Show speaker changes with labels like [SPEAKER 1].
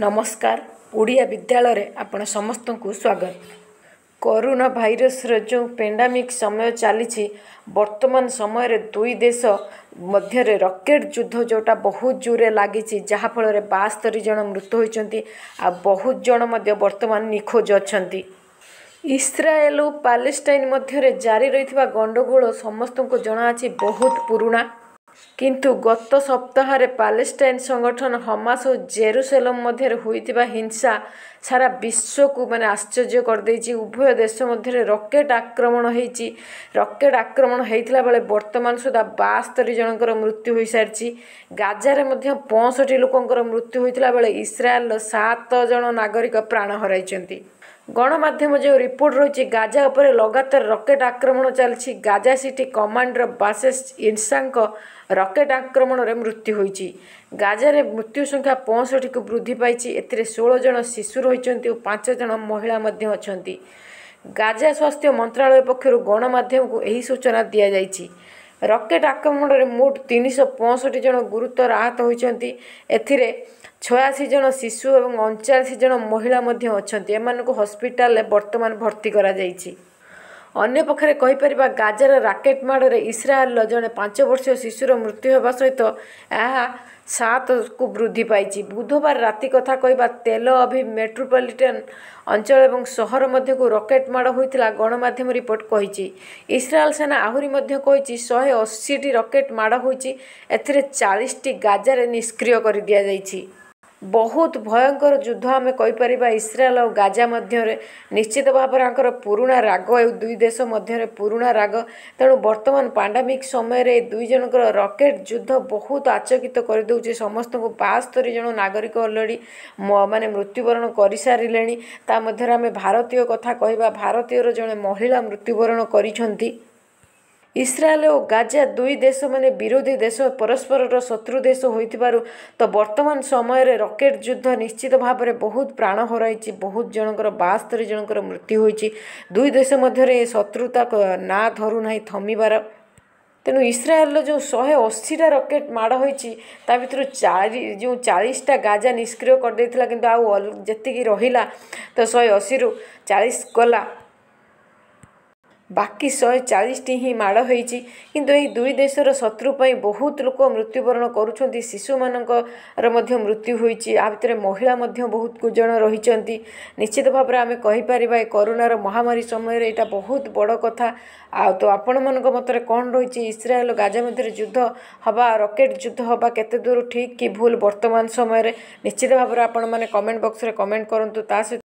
[SPEAKER 1] ନମସ୍କାର ଓଡ଼ିଆ ବିଦ୍ୟାଳୟରେ ଆପଣ ସମସ୍ତଙ୍କୁ ସ୍ୱାଗତ କରୋନା ଭାଇରସ୍ର ଯେଉଁ ପେଣ୍ଡାମିକ୍ ସମୟ ଚାଲିଛି ବର୍ତ୍ତମାନ ସମୟରେ ଦୁଇ ଦେଶ ମଧ୍ୟରେ ରକେଟ୍ ଯୁଦ୍ଧ ଯେଉଁଟା ବହୁତ ଜୋରରେ ଲାଗିଛି ଯାହାଫଳରେ ବାସ୍ତରି ଜଣ ମୃତ ହୋଇଛନ୍ତି ଆଉ ବହୁତ ଜଣ ମଧ୍ୟ ବର୍ତ୍ତମାନ ନିଖୋଜ ଅଛନ୍ତି ଇସ୍ରାଏଲ ଓ ପାଲେଷ୍ଟାଇନ୍ ମଧ୍ୟରେ ଜାରି ରହିଥିବା ଗଣ୍ଡଗୋଳ ସମସ୍ତଙ୍କୁ ଜଣାଅଛି ବହୁତ ପୁରୁଣା କିନ୍ତୁ ଗତ ସପ୍ତାହରେ ପାଲେଷ୍ଟାଇନ୍ ସଂଗଠନ ହମାସ ଓ ଜେରୁସେଲମ୍ ମଧ୍ୟରେ ହୋଇଥିବା ହିଂସା ସାରା ବିଶ୍ୱକୁ ମାନେ ଆଶ୍ଚର୍ଯ୍ୟ କରିଦେଇଛି ଉଭୟ ଦେଶ ମଧ୍ୟରେ ରକେଟ୍ ଆକ୍ରମଣ ହୋଇଛି ରକେଟ୍ ଆକ୍ରମଣ ହୋଇଥିଲା ବେଳେ ବର୍ତ୍ତମାନ ସୁଦ୍ଧା ବାସ୍ତରି ଜଣଙ୍କର ମୃତ୍ୟୁ ହୋଇସାରିଛି ଗାଜାରେ ମଧ୍ୟ ପଞ୍ଚଷଠି ଲୋକଙ୍କର ମୃତ୍ୟୁ ହୋଇଥିଲା ବେଳେ ଇସ୍ରାଏଲ୍ର ସାତ ଜଣ ନାଗରିକ ପ୍ରାଣ ହରାଇଛନ୍ତି ଗଣମାଧ୍ୟମ ଯେଉଁ ରିପୋର୍ଟ ରହିଛି ଗାଜା ଉପରେ ଲଗାତାର ରକେଟ୍ ଆକ୍ରମଣ ଚାଲିଛି ଗାଜା ସିଟି କମାଣ୍ଡର ବାସେସ୍ ଇନ୍ସାଙ୍କ ରକେଟ୍ ଆକ୍ରମଣରେ ମୃତ୍ୟୁ ହୋଇଛି ଗାଜାରେ ମୃତ୍ୟୁ ସଂଖ୍ୟା ପଞ୍ଚଷଠିକୁ ବୃଦ୍ଧି ପାଇଛି ଏଥିରେ ଷୋହଳ ଜଣ ଶିଶୁ ରହିଛନ୍ତି ଓ ପାଞ୍ଚ ଜଣ ମହିଳା ମଧ୍ୟ ଅଛନ୍ତି ଗାଜା ସ୍ୱାସ୍ଥ୍ୟ ମନ୍ତ୍ରଣାଳୟ ପକ୍ଷରୁ ଗଣମାଧ୍ୟମକୁ ଏହି ସୂଚନା ଦିଆଯାଇଛି ରକେଟ୍ ଆକ୍ରମଣରେ ମୋଟ ତିନିଶହ ପଞ୍ଚଷଠି ଜଣ ଗୁରୁତର ଆହତ ହୋଇଛନ୍ତି ଏଥିରେ ଛୟାଅଶୀ ଜଣ ଶିଶୁ ଏବଂ ଅଣଚାଳିଶ ଜଣ ମହିଳା ମଧ୍ୟ ଅଛନ୍ତି ଏମାନଙ୍କୁ ହସ୍ପିଟାଲରେ ବର୍ତ୍ତମାନ ଭର୍ତ୍ତି କରାଯାଇଛି ଅନ୍ୟପକ୍ଷରେ କହିପାରିବା ଗାଜାର ରାକେଟ୍ ମାଡ଼ରେ ଇସ୍ରାଏଲ୍ର ଜଣେ ପାଞ୍ଚ ବର୍ଷୀୟ ଶିଶୁର ମୃତ୍ୟୁ ହେବା ସହିତ ଏହା ସାତକୁ ବୃଦ୍ଧି ପାଇଛି ବୁଧବାର ରାତି କଥା କହିବା ତେଲ ଅଭି ମେଟ୍ରୋପଲିଟାନ୍ ଅଞ୍ଚଳ ଏବଂ ସହର ମଧ୍ୟକୁ ରକେଟ୍ ମାଡ଼ ହୋଇଥିଲା ଗଣମାଧ୍ୟମ ରିପୋର୍ଟ କହିଛି ଇସ୍ରାଏଲ ସେନା ଆହୁରି ମଧ୍ୟ କହିଛି ଶହେ ଅଶୀଟି ରକେଟ୍ ମାଡ଼ ହୋଇଛି ଏଥିରେ ଚାଳିଶଟି ଗାଜାରେ ନିଷ୍କ୍ରିୟ କରିଦିଆଯାଇଛି ବହୁତ ଭୟଙ୍କର ଯୁଦ୍ଧ ଆମେ କହିପାରିବା ଇସ୍ରାଏଲ୍ ଆଉ ଗାଜା ମଧ୍ୟରେ ନିଶ୍ଚିତ ଭାବରେ ଆଙ୍କର ପୁରୁଣା ରାଗ ଏ ଦୁଇ ଦେଶ ମଧ୍ୟରେ ପୁରୁଣା ରାଗ ତେଣୁ ବର୍ତ୍ତମାନ ପାଣ୍ଡାମିକ୍ ସମୟରେ ଏ ଦୁଇ ଜଣଙ୍କର ରକେଟ୍ ଯୁଦ୍ଧ ବହୁତ ଆଚକିତ କରିଦେଉଛି ସମସ୍ତଙ୍କୁ ବାସ୍ତରୀ ଜଣ ନାଗରିକ ଅଲରେଡ଼ି ମାନେ ମୃତ୍ୟୁବରଣ କରିସାରିଲେଣି ତା ମଧ୍ୟରେ ଆମେ ଭାରତୀୟ କଥା କହିବା ଭାରତୀୟର ଜଣେ ମହିଳା ମୃତ୍ୟୁବରଣ କରିଛନ୍ତି ଇସ୍ରାଏଲ୍ ଓ ଗାଜା ଦୁଇ ଦେଶମାନେ ବିରୋଧୀ ଦେଶ ପରସ୍ପରର ଶତ୍ରୁ ଦେଶ ହୋଇଥିବାରୁ ତ ବର୍ତ୍ତମାନ ସମୟରେ ରକେଟ୍ ଯୁଦ୍ଧ ନିଶ୍ଚିତ ଭାବରେ ବହୁତ ପ୍ରାଣ ହରାଇଛି ବହୁତ ଜଣଙ୍କର ବାସ୍ତରୀ ଜଣଙ୍କର ମୃତ୍ୟୁ ହୋଇଛି ଦୁଇ ଦେଶ ମଧ୍ୟରେ ଏ ଶତ୍ରୁତା ନାଁ ଧରୁନାହିଁ ଥମିବାର ତେଣୁ ଇସ୍ରାଏଲ୍ର ଯେଉଁ ଶହେ ଅଶୀଟା ରକେଟ୍ ମାଡ଼ ହୋଇଛି ତା ଭିତରୁ ଚାରି ଯେଉଁ ଚାଳିଶଟା ଗାଜା ନିଷ୍କ୍ରିୟ କରିଦେଇଥିଲା କିନ୍ତୁ ଆଉ ଯେତିକି ରହିଲା ତ ଶହେ ଅଶୀରୁ ଚାଳିଶ କଲା ବାକି ଶହେ ଚାଳିଶଟି ହିଁ ମାଡ଼ ହୋଇଛି କିନ୍ତୁ ଏହି ଦୁଇ ଦେଶର ଶତ୍ରୁ ପାଇଁ ବହୁତ ଲୋକ ମୃତ୍ୟୁବରଣ କରୁଛନ୍ତି ଶିଶୁମାନଙ୍କର ମଧ୍ୟ ମୃତ୍ୟୁ ହୋଇଛି ଆ ଭିତରେ ମହିଳା ମଧ୍ୟ ବହୁତ ଜଣ ରହିଛନ୍ତି ନିଶ୍ଚିତ ଭାବରେ ଆମେ କହିପାରିବା ଏ କରୋନାର ମହାମାରୀ ସମୟରେ ଏଇଟା ବହୁତ ବଡ଼ କଥା ଆଉ ତ ଆପଣମାନଙ୍କ ମତରେ କ'ଣ ରହିଛି ଇସ୍ରାଏଲ ଗାଜା ମଧ୍ୟରେ ଯୁଦ୍ଧ ହେବା ରକେଟ୍ ଯୁଦ୍ଧ ହେବା କେତେ ଦୂର ଠିକ୍ କି ଭୁଲ ବର୍ତ୍ତମାନ ସମୟରେ ନିଶ୍ଚିତ ଭାବରେ ଆପଣମାନେ କମେଣ୍ଟ ବକ୍ସରେ କମେଣ୍ଟ କରନ୍ତୁ ତା ସହିତ